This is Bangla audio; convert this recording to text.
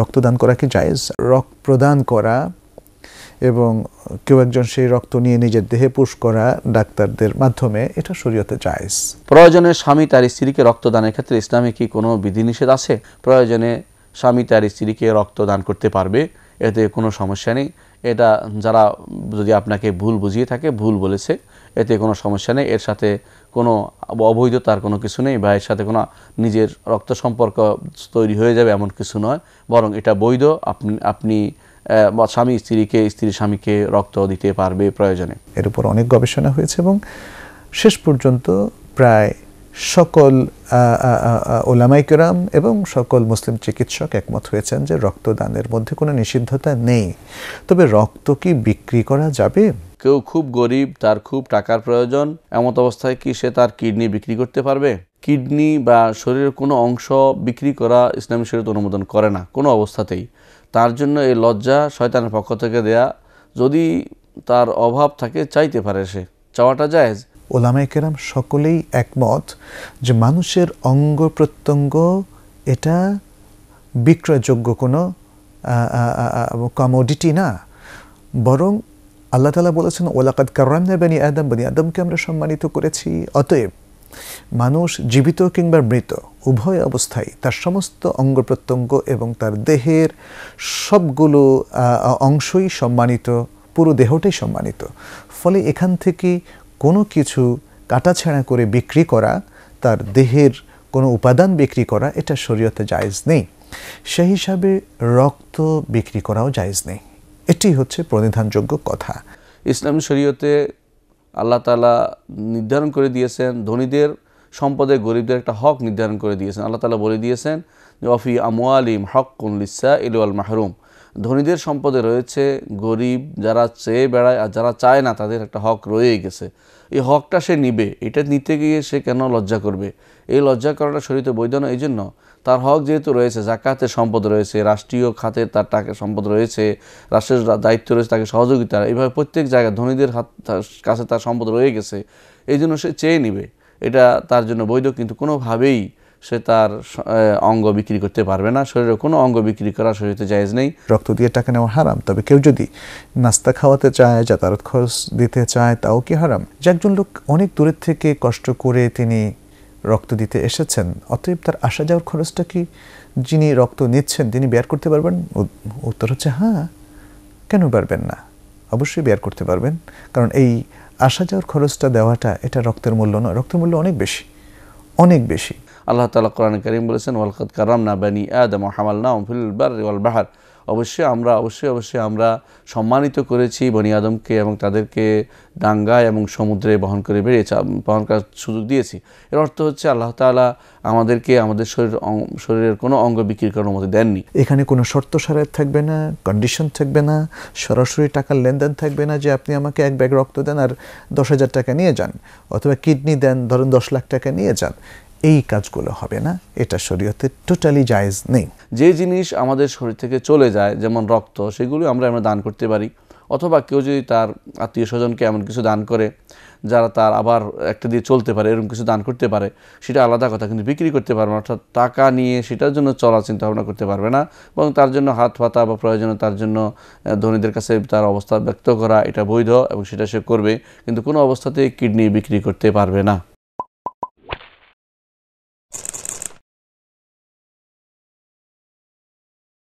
রক্তদান করা কি জায়েজ রক্ত প্রদান করা এবং কেউ একজন সেই রক্ত নিয়ে নিজের দেহে পুশ করা ডাক্তারদের মাধ্যমে এটা শরীয়তে জায়েজ প্রয়োজনে স্বামী তার স্ত্রীকে রক্তদানের ক্ষেত্রে ইসলামে কি কোনো বিধিনিষেধ আছে প্রয়োজনে স্বামী তার স্ত্রীকে রক্তদান করতে পারবে এতে কোনো সমস্যা নেই এটা যারা যদি আপনাকে ভুল বুঝিয়ে থাকে ভুল বলেছে এতে কোনো সমস্যা নেই এর সাথে কোনো অবৈধতার কোনো কিছু নেই বা এর সাথে কোনো নিজের রক্ত সম্পর্ক তৈরি হয়ে যাবে এমন কিছু নয় বরং এটা বৈধ আপনি আপনি স্বামী স্ত্রীকে স্ত্রী স্বামীকে রক্ত দিতে পারবে প্রয়োজনে এর উপর অনেক গবেষণা হয়েছে এবং শেষ পর্যন্ত প্রায় সকল কেরাম এবং সকল মুসলিম চিকিৎসক একমত হয়েছেন যে রক্তদানের মধ্যে কোনো নিষিদ্ধতা নেই তবে রক্ত কি বিক্রি করা যাবে কেউ খুব গরিব তার খুব টাকার প্রয়োজন এমত অবস্থায় কি সে তার কিডনি বিক্রি করতে পারবে কিডনি বা শরীরের কোনো অংশ বিক্রি করা ইসলামী শরীর অনুমোদন করে না কোনো অবস্থাতেই তার জন্য এই লজ্জা শয়তানের পক্ষ থেকে দেয়া যদি তার অভাব থাকে চাইতে পারে সে চাওয়াটা যায় ওলামাইকেরাম সকলেই একমত যে মানুষের অঙ্গ প্রত্যঙ্গ এটা বিক্রয়যোগ্য কোনো কমোডিটি না বরং আল্লাহ তালা বলেছেন ওলাকাদ কারণে বানি আদম বানি আদমকে আমরা সম্মানিত করেছি অতএব মানুষ জীবিত কিংবা মৃত উভয় অবস্থায় তার সমস্ত অঙ্গ প্রত্যঙ্গ এবং তার দেহের সবগুলো অংশই সম্মানিত পুরো দেহটাই সম্মানিত ফলে এখান থেকে কোনো কিছু কাটাছেঁড়া করে বিক্রি করা তার দেহের কোনো উপাদান বিক্রি করা এটা শরীয়তে জায়জ নেই সেই হিসাবে রক্ত বিক্রি করাও জায়জ নেই এটি হচ্ছে প্রণিধানযোগ্য কথা ইসলাম শরীয়তে আল্লাহ তালা নির্ধারণ করে দিয়েছেন ধনীদের সম্পদে গরিবদের একটা হক নির্ধারণ করে দিয়েছেন আল্লাহ তালা বলে দিয়েছেন অফি আমোয়ালিম হক কুন লিসা ইলওয়াল মাহরুম ধনীদের সম্পদে রয়েছে গরিব যারা চেয়ে বেড়ায় আর যারা চায় না তাদের একটা হক রয়েই গেছে এই হকটা সে নিবে এটা নিতে গিয়ে সে কেন লজ্জা করবে এই লজ্জা করাটা শরীরে বৈধ না এই জন্য তার হক যেহেতু রয়েছে জাকাতে সম্পদ রয়েছে রাষ্ট্রীয় খাতে তার টাকা সম্পদ রয়েছে রাষ্ট্রের দায়িত্ব রয়েছে তাকে সহযোগিতা এইভাবে প্রত্যেক জায়গায় ধনীদের হাত কাছে তার সম্পদ রয়ে গেছে এই জন্য সে চেয়ে নিবে এটা তার জন্য বৈধ কিন্তু কোনোভাবেই সে তার অঙ্গ বিক্রি করতে পারবে না শরীরে কোনো অঙ্গ বিক্রি করা শরীরে জায়েজ নেই রক্ত দিয়ে টাকা নেওয়া হারাম তবে কেউ যদি নাস্তা খাওয়াতে চায় যাতায়াত খরচ দিতে চায় তাও কি হারাম যে একজন লোক অনেক দূরের থেকে কষ্ট করে তিনি রক্ত দিতে এসেছেন অতএব তার আসা যাওয়ার খরচটা কি যিনি রক্ত নিচ্ছেন তিনি ব্যয় করতে পারবেন উত্তর হচ্ছে হ্যাঁ কেন পারবেন না অবশ্যই ব্যয় করতে পারবেন কারণ এই আসা যাওয়ার খরচটা দেওয়াটা এটা রক্তের মূল্য নয় রক্তের মূল্য অনেক বেশি অনেক বেশি আল্লাহ তালা কোরআন করিম বলেছেন ওয়ালকাত কারাম না বানি আদম হামাল না ফিল বার ওয়াল বাহার অবশ্যই আমরা অবশ্যই অবশ্যই আমরা সম্মানিত করেছি বনি আদমকে এবং তাদেরকে ডাঙ্গায় এবং সমুদ্রে বহন করে বেরিয়েছে বহন করার সুযোগ দিয়েছি এর অর্থ হচ্ছে আল্লাহ তালা আমাদেরকে আমাদের শরীর শরীরের কোনো অঙ্গ বিক্রি করার অনুমতি দেননি এখানে কোনো শর্ত সারায় থাকবে না কন্ডিশন থাকবে না সরাসরি টাকার লেনদেন থাকবে না যে আপনি আমাকে এক ব্যাগ রক্ত দেন আর দশ হাজার টাকা নিয়ে যান অথবা কিডনি দেন ধরুন দশ লাখ টাকা নিয়ে যান এই কাজগুলো হবে না এটা শরীয়তে টোটালি জায়েজ নেই যে জিনিস আমাদের শরীর থেকে চলে যায় যেমন রক্ত সেগুলো আমরা আমরা দান করতে পারি অথবা কেউ যদি তার আত্মীয় স্বজনকে এমন কিছু দান করে যারা তার আবার একটা দিয়ে চলতে পারে এরকম কিছু দান করতে পারে সেটা আলাদা কথা কিন্তু বিক্রি করতে পারবে না অর্থাৎ টাকা নিয়ে সেটার জন্য চলা চিন্তা ভাবনা করতে পারবে না এবং তার জন্য হাত পাতা বা প্রয়োজনে তার জন্য ধনীদের কাছে তার অবস্থা ব্যক্ত করা এটা বৈধ এবং সেটা সে করবে কিন্তু কোনো অবস্থাতে কিডনি বিক্রি করতে পারবে না